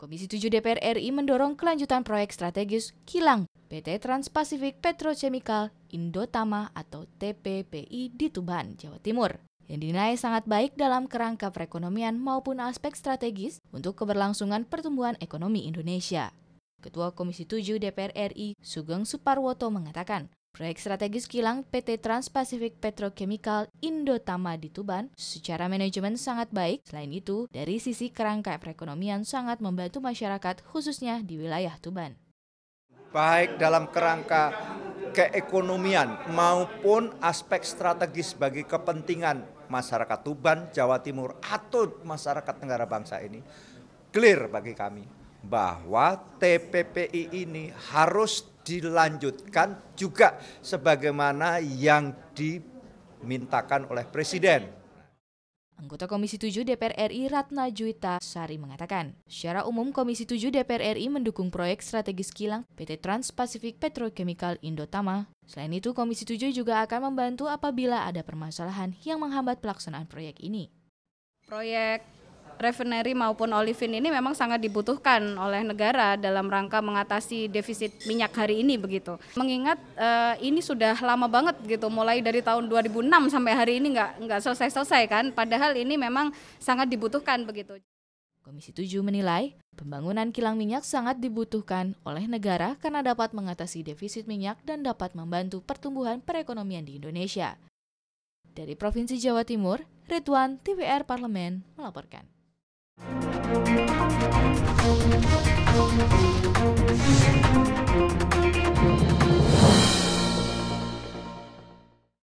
Komisi 7 DPR RI mendorong kelanjutan proyek strategis kilang PT Trans-Pacific Petrochemical Indotama atau TPPI di Tuban, Jawa Timur yang dinilai sangat baik dalam kerangka perekonomian maupun aspek strategis untuk keberlangsungan pertumbuhan ekonomi Indonesia. Ketua Komisi 7 DPR RI Sugeng Suparwoto mengatakan, Proyek strategis kilang PT Trans-Pacific Petrochemical Indotama di Tuban secara manajemen sangat baik. Selain itu, dari sisi kerangka perekonomian sangat membantu masyarakat khususnya di wilayah Tuban. Baik dalam kerangka keekonomian maupun aspek strategis bagi kepentingan masyarakat Tuban, Jawa Timur atau masyarakat negara bangsa ini clear bagi kami bahwa TPPI ini harus dilanjutkan juga sebagaimana yang dimintakan oleh Presiden. Anggota Komisi 7 DPR RI Ratna Juwita Sari mengatakan, secara umum Komisi 7 DPR RI mendukung proyek strategis kilang PT Trans-Pacific Petrochemical Indotama. Selain itu, Komisi 7 juga akan membantu apabila ada permasalahan yang menghambat pelaksanaan proyek ini. Proyek refinery maupun olivin ini memang sangat dibutuhkan oleh negara dalam rangka mengatasi defisit minyak hari ini begitu. Mengingat uh, ini sudah lama banget gitu, mulai dari tahun 2006 sampai hari ini nggak nggak selesai-selesai kan. Padahal ini memang sangat dibutuhkan begitu. Komisi 7 menilai pembangunan kilang minyak sangat dibutuhkan oleh negara karena dapat mengatasi defisit minyak dan dapat membantu pertumbuhan perekonomian di Indonesia. Dari Provinsi Jawa Timur, Ridwan TVR Parlemen melaporkan. Música